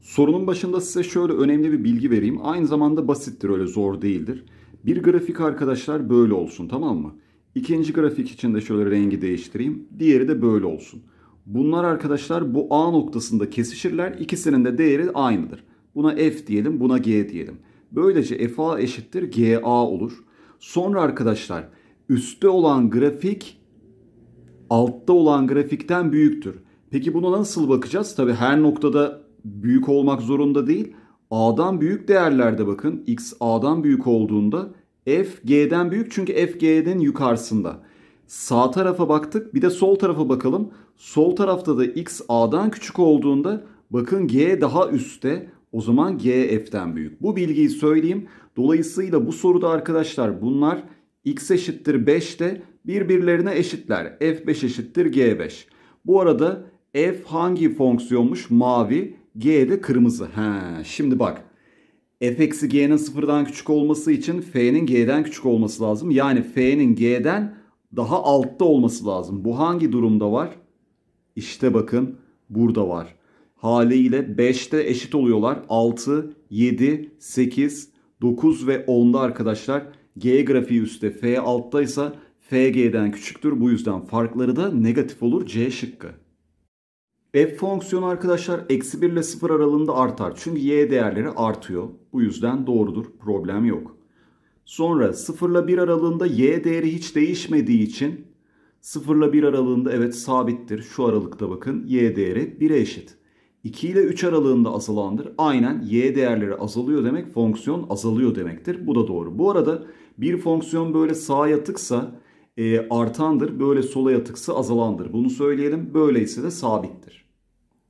Sorunun başında size şöyle önemli bir bilgi vereyim. Aynı zamanda basittir öyle zor değildir. Bir grafik arkadaşlar böyle olsun tamam mı? İkinci grafik için de şöyle rengi değiştireyim. Diğeri de böyle olsun. Bunlar arkadaşlar bu A noktasında kesişirler. İkisinin de değeri aynıdır. Buna F diyelim buna G diyelim. Böylece FA eşittir GA olur. Sonra arkadaşlar üstte olan grafik altta olan grafikten büyüktür. Peki buna nasıl bakacağız? Tabi her noktada büyük olmak zorunda değil. A'dan büyük değerlerde bakın. X A'dan büyük olduğunda F G'den büyük çünkü F G'den yukarısında. Sağ tarafa baktık bir de sol tarafa bakalım. Sol tarafta da X A'dan küçük olduğunda bakın G daha üstte. O zaman G F'den büyük. Bu bilgiyi söyleyeyim. Dolayısıyla bu soruda arkadaşlar bunlar X eşittir 5 de birbirlerine eşitler. F5 eşittir G5. Bu arada F hangi fonksiyonmuş? Mavi. G de kırmızı. Ha, şimdi bak. F eksi G'nin sıfırdan küçük olması için F'nin G'den küçük olması lazım. Yani F'nin G'den daha altta olması lazım. Bu hangi durumda var? İşte bakın burada var. Haliyle 5'te eşit oluyorlar. 6, 7, 8, 9 ve 10'da arkadaşlar. G grafiği üstte, F alttaysa FG'den küçüktür. Bu yüzden farkları da negatif olur C şıkkı. F fonksiyonu arkadaşlar eksi 1 ile 0 aralığında artar. Çünkü y değerleri artıyor. Bu yüzden doğrudur. Problem yok. Sonra 0 ile 1 aralığında y değeri hiç değişmediği için 0 ile 1 aralığında evet sabittir. Şu aralıkta bakın y değeri 1'e eşit. 2 ile 3 aralığında azalandır. Aynen y değerleri azalıyor demek fonksiyon azalıyor demektir. Bu da doğru. Bu arada bir fonksiyon böyle sağa yatıksa e, artandır. Böyle sola yatıksı azalandır. Bunu söyleyelim. Böyleyse de sabittir.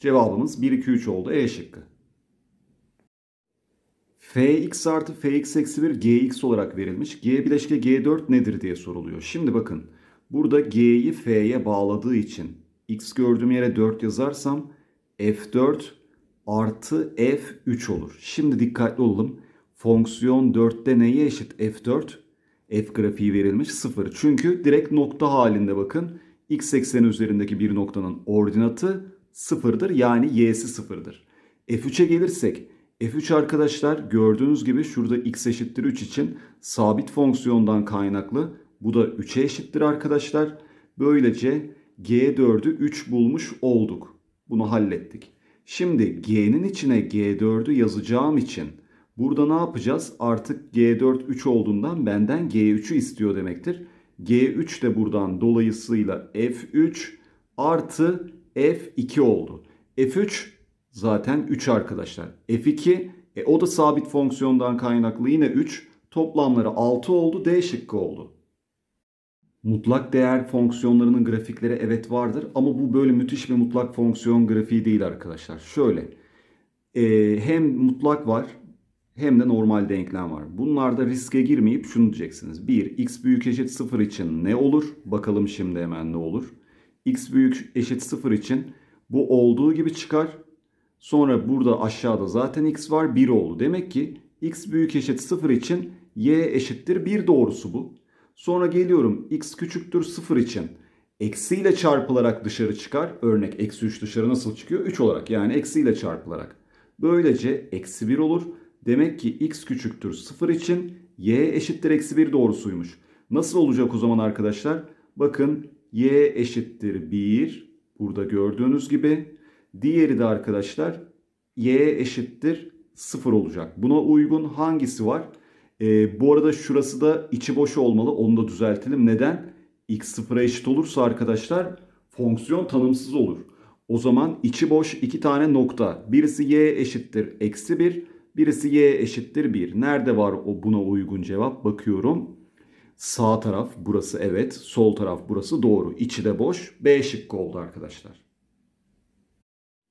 Cevabımız 1, 2, 3 oldu. E şıkkı. Fx artı Fx eksi 1 Gx olarak verilmiş. G bileşke G4 nedir diye soruluyor. Şimdi bakın. Burada G'yi F'ye bağladığı için X gördüğüm yere 4 yazarsam F4 artı F3 olur. Şimdi dikkatli olalım. Fonksiyon 4'te neye eşit F4? f grafiği verilmiş 0. Çünkü direkt nokta halinde bakın x ekseni üzerindeki bir noktanın ordinatı 0'dır yani y'si 0'dır. f3'e gelirsek f3 arkadaşlar gördüğünüz gibi şurada x eşittir 3 için sabit fonksiyondan kaynaklı bu da 3'e eşittir arkadaşlar. Böylece G4'ü 3 bulmuş olduk. Bunu hallettik. Şimdi G'nin içine G4'ü yazacağım için Burada ne yapacağız? Artık G4 3 olduğundan benden G3'ü istiyor demektir. G3 de buradan dolayısıyla F3 artı F2 oldu. F3 zaten 3 arkadaşlar. F2 e, o da sabit fonksiyondan kaynaklı yine 3. Toplamları 6 oldu D şıkkı oldu. Mutlak değer fonksiyonlarının grafikleri evet vardır ama bu böyle müthiş bir mutlak fonksiyon grafiği değil arkadaşlar. Şöyle e, hem mutlak var hem de normal denklem var. Bunlarda riske girmeyip şunu diyeceksiniz. 1 x büyük eşit 0 için ne olur? Bakalım şimdi hemen ne olur. x büyük eşit 0 için bu olduğu gibi çıkar. Sonra burada aşağıda zaten x var 1 oldu. Demek ki x büyük eşit 0 için y eşittir 1 doğrusu bu. Sonra geliyorum x küçüktür 0 için. Eksiyle çarpılarak dışarı çıkar. Örnek eksi 3 dışarı nasıl çıkıyor? 3 olarak yani eksiyle çarpılarak. Böylece eksi 1 olur. Demek ki x küçüktür 0 için y eşittir eksi 1 doğrusuymuş. Nasıl olacak o zaman arkadaşlar? Bakın y eşittir 1 burada gördüğünüz gibi. Diğeri de arkadaşlar y eşittir 0 olacak. Buna uygun hangisi var? Ee, bu arada şurası da içi boş olmalı. Onu da düzeltelim. Neden? x sıfıra eşit olursa arkadaşlar fonksiyon tanımsız olur. O zaman içi boş iki tane nokta. Birisi y eşittir eksi 1. Birisi y eşittir 1. Nerede var o buna uygun cevap? Bakıyorum. Sağ taraf burası evet. Sol taraf burası doğru. İçi de boş. B şıkkı oldu arkadaşlar.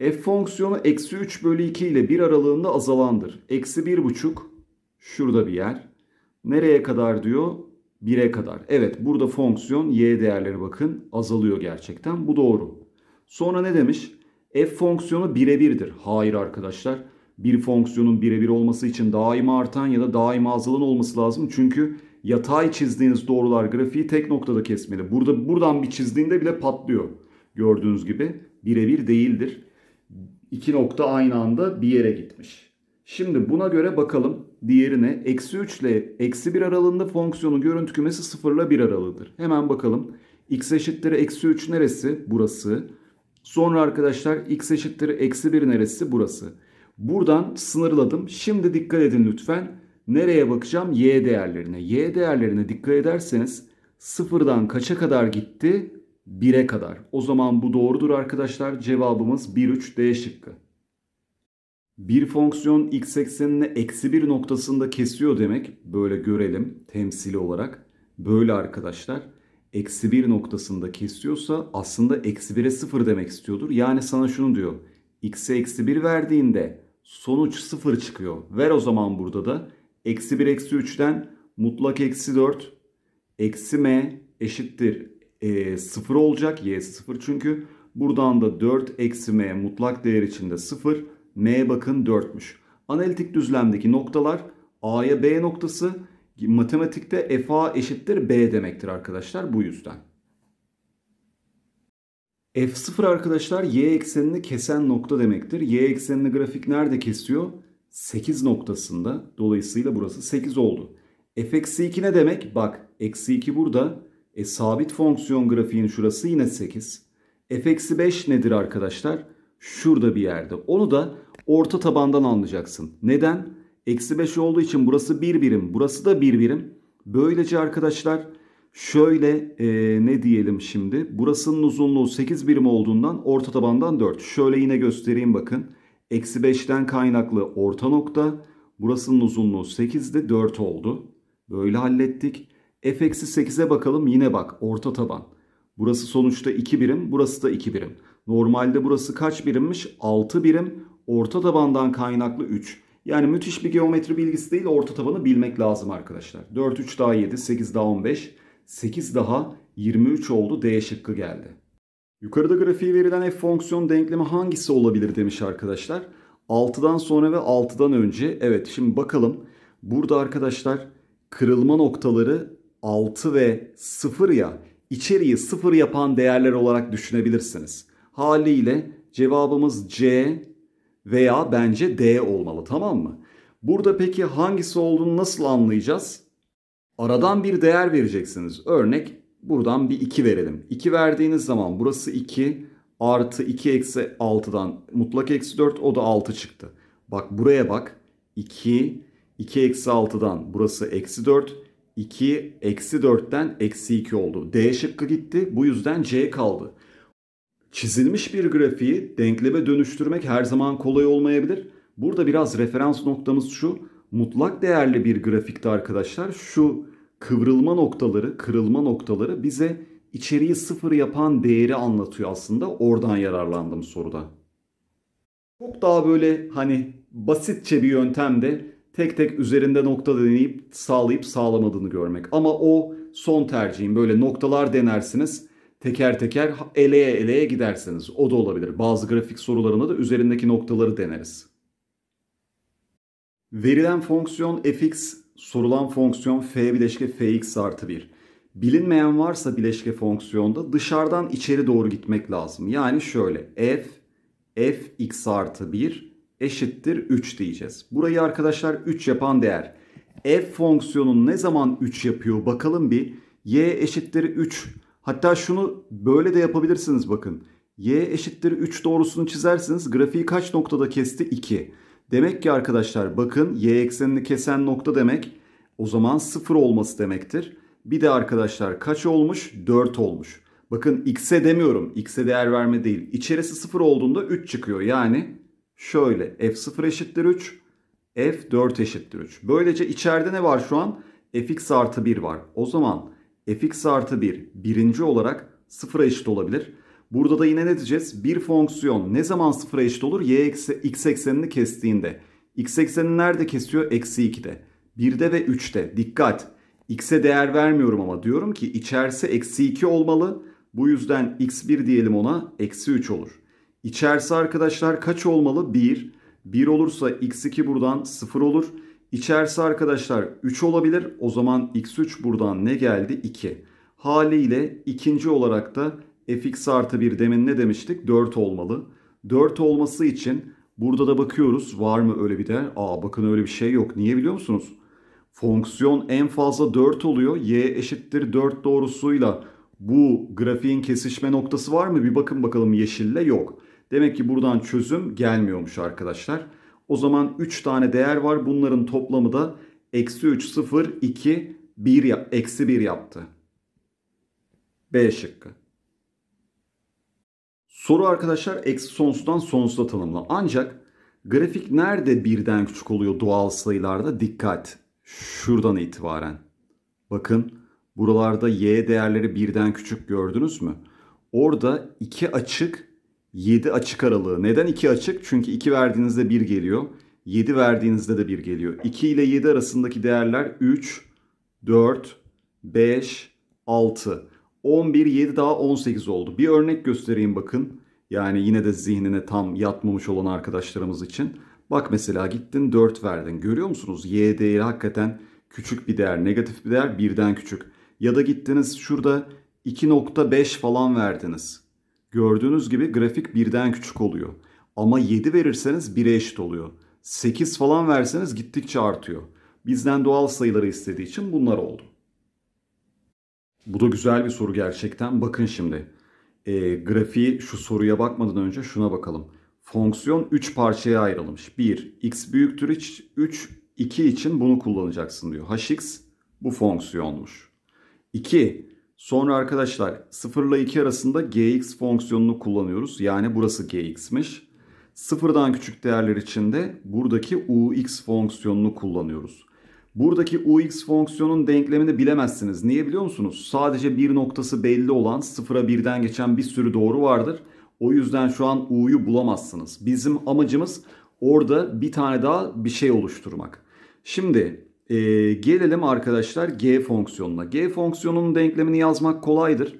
F fonksiyonu eksi 3 bölü 2 ile 1 aralığında azalandır. Eksi buçuk şurada bir yer. Nereye kadar diyor? 1'e kadar. Evet burada fonksiyon y değerleri bakın azalıyor gerçekten. Bu doğru. Sonra ne demiş? F fonksiyonu birebirdir. Hayır arkadaşlar bir fonksiyonun birebir olması için daima artan ya da daima azalan olması lazım. Çünkü yatay çizdiğiniz doğrular grafiği tek noktada kesmeli. Burada buradan bir çizdiğinde bile patlıyor. Gördüğünüz gibi birebir değildir. İki nokta aynı anda bir yere gitmiş. Şimdi buna göre bakalım diğerine eksi 3 ile eksi 1 aralığında fonksiyonun görüntü kümesi 0 ile 1 aralığıdır. Hemen bakalım. x eşittir eksi 3 neresi? Burası. Sonra arkadaşlar x eşittir eksi 1 neresi? Burası. Buradan sınırladım. Şimdi dikkat edin lütfen. Nereye bakacağım? Y değerlerine. Y değerlerine dikkat ederseniz sıfırdan kaça kadar gitti? 1'e kadar. O zaman bu doğrudur arkadaşlar. Cevabımız 1, 3, D şıkkı. Bir fonksiyon x eksenini eksi bir noktasında kesiyor demek. Böyle görelim temsili olarak. Böyle arkadaşlar. Eksi bir noktasında kesiyorsa aslında eksi 1'e 0 demek istiyordur. Yani sana şunu diyor. x'e eksi 1 verdiğinde Sonuç 0 çıkıyor. Ver o zaman burada da. Eksi 1 eksi 3'ten mutlak eksi 4 eksi m eşittir e, 0 olacak. Y 0 çünkü. Buradan da 4 eksi m mutlak değer içinde 0. M bakın 4'müş. Analitik düzlemdeki noktalar A'ya B noktası matematikte FA eşittir B demektir arkadaşlar bu yüzden. F0 arkadaşlar y eksenini kesen nokta demektir. Y eksenini grafik nerede kesiyor? 8 noktasında. Dolayısıyla burası 8 oldu. F eksi 2 ne demek? Bak eksi 2 burada. E, sabit fonksiyon grafiğin şurası yine 8. F eksi 5 nedir arkadaşlar? Şurada bir yerde. Onu da orta tabandan anlayacaksın. Neden? Eksi 5 olduğu için burası 1 bir birim. Burası da 1 bir birim. Böylece arkadaşlar Şöyle e, ne diyelim şimdi? Burasının uzunluğu 8 birim olduğundan orta tabandan 4. Şöyle yine göstereyim bakın. Eksi 5'ten kaynaklı orta nokta. Burasının uzunluğu 8'de 4 oldu. Böyle hallettik. F eksi 8'e bakalım yine bak orta taban. Burası sonuçta 2 birim burası da 2 birim. Normalde burası kaç birimmiş? 6 birim. Orta tabandan kaynaklı 3. Yani müthiş bir geometri bilgisi değil orta tabanı bilmek lazım arkadaşlar. 4, 3 daha 7, 8 daha 15. 8 daha 23 oldu D şıkkı geldi. Yukarıda grafiği verilen f fonksiyon denklemi hangisi olabilir demiş arkadaşlar. 6'dan sonra ve 6'dan önce evet şimdi bakalım. Burada arkadaşlar kırılma noktaları 6 ve 0 ya içeriği 0 yapan değerler olarak düşünebilirsiniz. Haliyle cevabımız C veya bence D olmalı tamam mı? Burada peki hangisi olduğunu nasıl anlayacağız? aradan bir değer vereceksiniz. Örnek buradan bir 2 verelim. 2 verdiğiniz zaman burası 2 artı 2 eksi 6'dan mutlak eksi 4 o da 6 çıktı. Bak buraya bak 2 2 eksi 6'dan burası eksi 4 2 eksi 4'ten eksi 2 oldu. D şıkkı gitti bu yüzden C kaldı. Çizilmiş bir grafiği denkleme dönüştürmek her zaman kolay olmayabilir. Burada biraz referans noktamız şu. Mutlak değerli bir grafikte arkadaşlar şu kıvrılma noktaları, kırılma noktaları bize içeriği sıfır yapan değeri anlatıyor aslında. Oradan yararlandım soruda. Çok daha böyle hani basitçe bir yöntemde tek tek üzerinde nokta deneyip sağlayıp sağlamadığını görmek. Ama o son tercihim böyle noktalar denersiniz teker teker eleye eleye gidersiniz. O da olabilir. Bazı grafik sorularında da üzerindeki noktaları deneriz. Verilen fonksiyon fx sorulan fonksiyon f bileşke fx artı 1. Bilinmeyen varsa bileşke fonksiyonda dışarıdan içeri doğru gitmek lazım. Yani şöyle f f x artı 1 eşittir 3 diyeceğiz. Burayı arkadaşlar 3 yapan değer. F fonksiyonun ne zaman 3 yapıyor bakalım bir. y eşittir 3. Hatta şunu böyle de yapabilirsiniz bakın. y eşittir 3 doğrusunu çizersiniz. Grafiği kaç noktada kesti? 2. Demek ki arkadaşlar bakın y eksenini kesen nokta demek o zaman 0 olması demektir. Bir de arkadaşlar kaç olmuş? 4 olmuş. Bakın x'e demiyorum. X'e değer verme değil. İçerisi 0 olduğunda 3 çıkıyor. Yani şöyle f0 eşittir 3, f4 eşittir 3. Böylece içeride ne var şu an? fx artı 1 var. O zaman fx artı 1 birinci olarak 0'a eşit olabilir. Burada da yine ne diyeceğiz? Bir fonksiyon ne zaman sıfıra eşit olur? Y eksi, x eksenini kestiğinde. X eksenini nerede kesiyor? Eksi 2'de. 1'de ve 3'te. Dikkat! X'e değer vermiyorum ama diyorum ki içerisi eksi 2 olmalı. Bu yüzden x1 diyelim ona eksi 3 olur. İçerisi arkadaşlar kaç olmalı? 1. 1 olursa x2 buradan 0 olur. İçerisi arkadaşlar 3 olabilir. O zaman x3 buradan ne geldi? 2. Haliyle ikinci olarak da fx artı 1 demin ne demiştik? 4 olmalı. 4 olması için burada da bakıyoruz var mı öyle bir değer? Aa bakın öyle bir şey yok. Niye biliyor musunuz? Fonksiyon en fazla 4 oluyor. y eşittir 4 doğrusuyla bu grafiğin kesişme noktası var mı? Bir bakın bakalım yeşille yok. Demek ki buradan çözüm gelmiyormuş arkadaşlar. O zaman 3 tane değer var. Bunların toplamı da eksi 3, 0, 2, 1, eksi 1 yaptı. B şıkkı. Soru arkadaşlar eksi sonsuzdan sonsuza tanımlı. Ancak grafik nerede birden küçük oluyor doğal sayılarda? Dikkat. Şuradan itibaren. Bakın buralarda y değerleri birden küçük gördünüz mü? Orada 2 açık 7 açık aralığı. Neden 2 açık? Çünkü 2 verdiğinizde 1 geliyor. 7 verdiğinizde de 1 geliyor. 2 ile 7 arasındaki değerler 3, 4, 5, 6. 11, 7 daha 18 oldu. Bir örnek göstereyim bakın. Yani yine de zihnine tam yatmamış olan arkadaşlarımız için. Bak mesela gittin 4 verdin. Görüyor musunuz? Y değeri hakikaten küçük bir değer. Negatif bir değer birden küçük. Ya da gittiniz şurada 2.5 falan verdiniz. Gördüğünüz gibi grafik birden küçük oluyor. Ama 7 verirseniz 1'e eşit oluyor. 8 falan verseniz gittikçe artıyor. Bizden doğal sayıları istediği için bunlar oldu. Bu da güzel bir soru gerçekten. Bakın şimdi. E, grafiği şu soruya bakmadan önce şuna bakalım. Fonksiyon 3 parçaya ayrılmış. 1. x büyüktür 3, 2 için bunu kullanacaksın diyor. hx bu fonksiyonmuş. 2. Sonra arkadaşlar 0 ile 2 arasında gx fonksiyonunu kullanıyoruz. Yani burası gx'miş. Sıfırdan küçük değerler için de buradaki ux fonksiyonunu kullanıyoruz. Buradaki ux fonksiyonun denklemini bilemezsiniz. Niye biliyor musunuz? Sadece bir noktası belli olan sıfıra birden geçen bir sürü doğru vardır. O yüzden şu an u'yu bulamazsınız. Bizim amacımız orada bir tane daha bir şey oluşturmak. Şimdi e, gelelim arkadaşlar g fonksiyonuna. G fonksiyonunun denklemini yazmak kolaydır.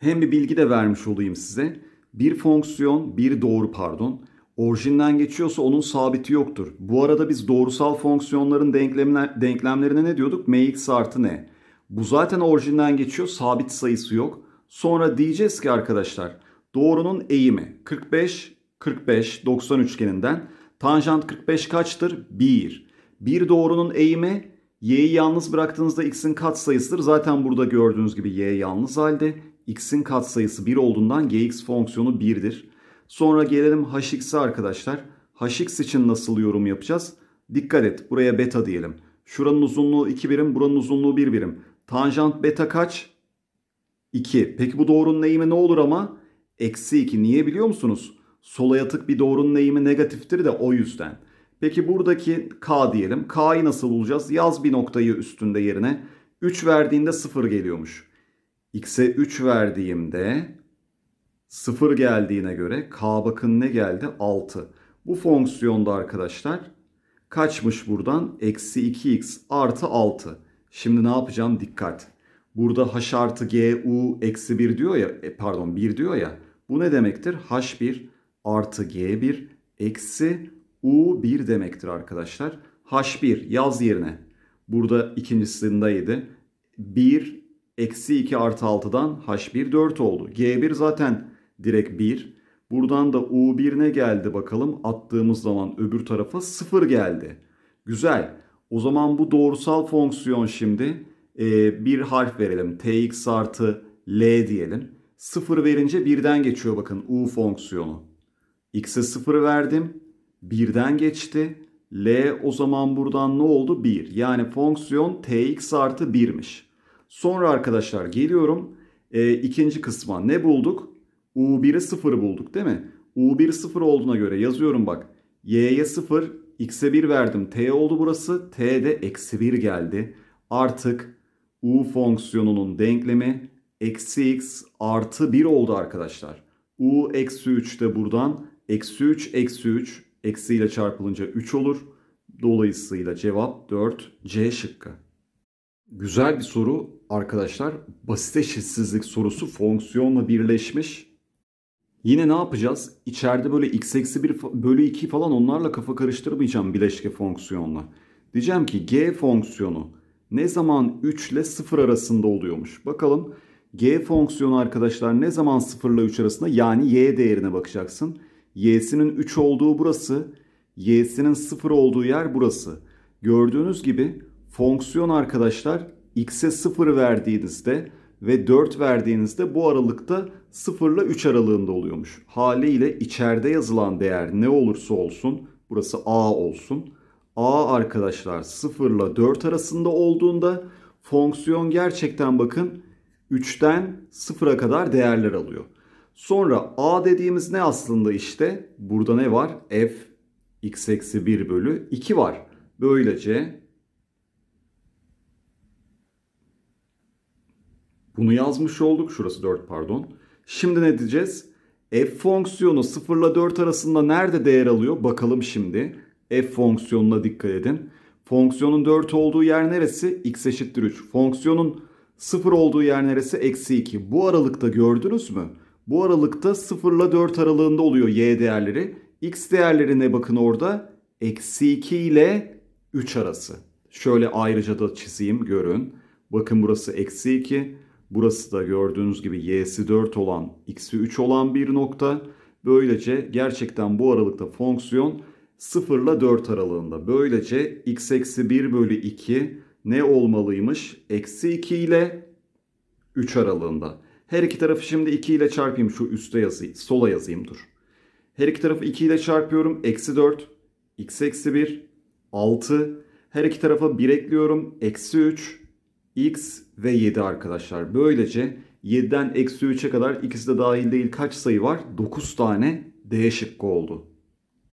Hem bir bilgi de vermiş olayım size. Bir fonksiyon, bir doğru pardon Orijinden geçiyorsa onun sabiti yoktur. Bu arada biz doğrusal fonksiyonların denklemler, denklemlerine ne diyorduk? mx artı ne? Bu zaten orijinden geçiyor. Sabit sayısı yok. Sonra diyeceğiz ki arkadaşlar doğrunun eğimi 45, 45, 90 üçgeninden. Tanjant 45 kaçtır? 1. 1 doğrunun eğimi y'yi yalnız bıraktığınızda x'in katsayısıdır. Zaten burada gördüğünüz gibi y yalnız halde. x'in katsayısı 1 olduğundan gx fonksiyonu 1'dir. Sonra gelelim hx'e arkadaşlar. hx için nasıl yorum yapacağız? Dikkat et buraya beta diyelim. Şuranın uzunluğu 2 birim buranın uzunluğu 1 birim. Tanjant beta kaç? 2. Peki bu doğrunun eğimi ne olur ama? Eksi 2. Niye biliyor musunuz? Sola yatık bir doğrunun eğimi negatiftir de o yüzden. Peki buradaki k diyelim. k'yı nasıl bulacağız? Yaz bir noktayı üstünde yerine. 3 verdiğinde 0 geliyormuş. x'e 3 verdiğimde 0 geldiğine göre k bakın ne geldi? 6. Bu fonksiyonda arkadaşlar kaçmış buradan? Eksi 2x artı 6. Şimdi ne yapacağım? Dikkat. Burada h artı g u eksi 1 diyor ya e, pardon 1 diyor ya. Bu ne demektir? h1 artı g1 eksi u1 demektir arkadaşlar. h1 yaz yerine. Burada ikincisindeydi. 1 eksi 2 artı 6'dan h1 4 oldu. g1 zaten direkt 1. Buradan da U1 ne geldi bakalım? Attığımız zaman öbür tarafa 0 geldi. Güzel. O zaman bu doğrusal fonksiyon şimdi e, bir harf verelim. Tx artı L diyelim. 0 verince birden geçiyor bakın U fonksiyonu. X'e 0 verdim. Birden geçti. L o zaman buradan ne oldu? 1. Yani fonksiyon Tx artı 1'miş. Sonra arkadaşlar geliyorum. E, ikinci kısma ne bulduk? U1'i 0 bulduk değil mi? U1 0 olduğuna göre yazıyorum bak. Y'ye 0, X'e 1 verdim. T oldu burası. T de eksi 1 geldi. Artık U fonksiyonunun denklemi eksi X artı 1 oldu arkadaşlar. U eksi 3 de buradan eksi 3 eksi 3 eksi ile çarpılınca 3 olur. Dolayısıyla cevap 4 C şıkkı. Güzel bir soru arkadaşlar. Basit eşitsizlik sorusu fonksiyonla birleşmiş Yine ne yapacağız? İçeride böyle x eksi 1 bölü 2 falan onlarla kafa karıştırmayacağım bileşke fonksiyonla. Diyeceğim ki g fonksiyonu ne zaman 3 ile 0 arasında oluyormuş. Bakalım g fonksiyonu arkadaşlar ne zaman 0 ile 3 arasında yani y değerine bakacaksın. y'sinin 3 olduğu burası, y'sinin 0 olduğu yer burası. Gördüğünüz gibi fonksiyon arkadaşlar x'e 0 verdiğinizde ve 4 verdiğinizde bu aralıkta 0 ile 3 aralığında oluyormuş. Haliyle içeride yazılan değer ne olursa olsun burası A olsun. A arkadaşlar 0 ile 4 arasında olduğunda fonksiyon gerçekten bakın 3'ten 0'a kadar değerler alıyor. Sonra A dediğimiz ne aslında işte burada ne var? F x eksi 1 bölü 2 var. Böylece Bunu yazmış olduk. Şurası 4 pardon. Şimdi ne diyeceğiz? F fonksiyonu 0 ile 4 arasında nerede değer alıyor? Bakalım şimdi. F fonksiyonuna dikkat edin. Fonksiyonun 4 olduğu yer neresi? X eşittir 3. Fonksiyonun 0 olduğu yer neresi? Eksi 2. Bu aralıkta gördünüz mü? Bu aralıkta 0 ile 4 aralığında oluyor y değerleri. X değerleri ne bakın orada. Eksi 2 ile 3 arası. Şöyle ayrıca da çizeyim görün. Bakın burası eksi 2. Burası da gördüğünüz gibi y'si 4 olan x'i 3 olan bir nokta. Böylece gerçekten bu aralıkta fonksiyon 0 ile 4 aralığında. Böylece x eksi 1 bölü 2 ne olmalıymış? Eksi 2 ile 3 aralığında. Her iki tarafı şimdi 2 ile çarpayım. Şu üste yazayım. Sola yazayım dur. Her iki tarafı 2 ile çarpıyorum. Eksi 4. X eksi 1. 6. Her iki tarafa 1 ekliyorum. Eksi 3 x ve 7 arkadaşlar. Böylece 7'den eksi 3'e kadar ikisi de dahil değil kaç sayı var? 9 tane D şıkkı oldu.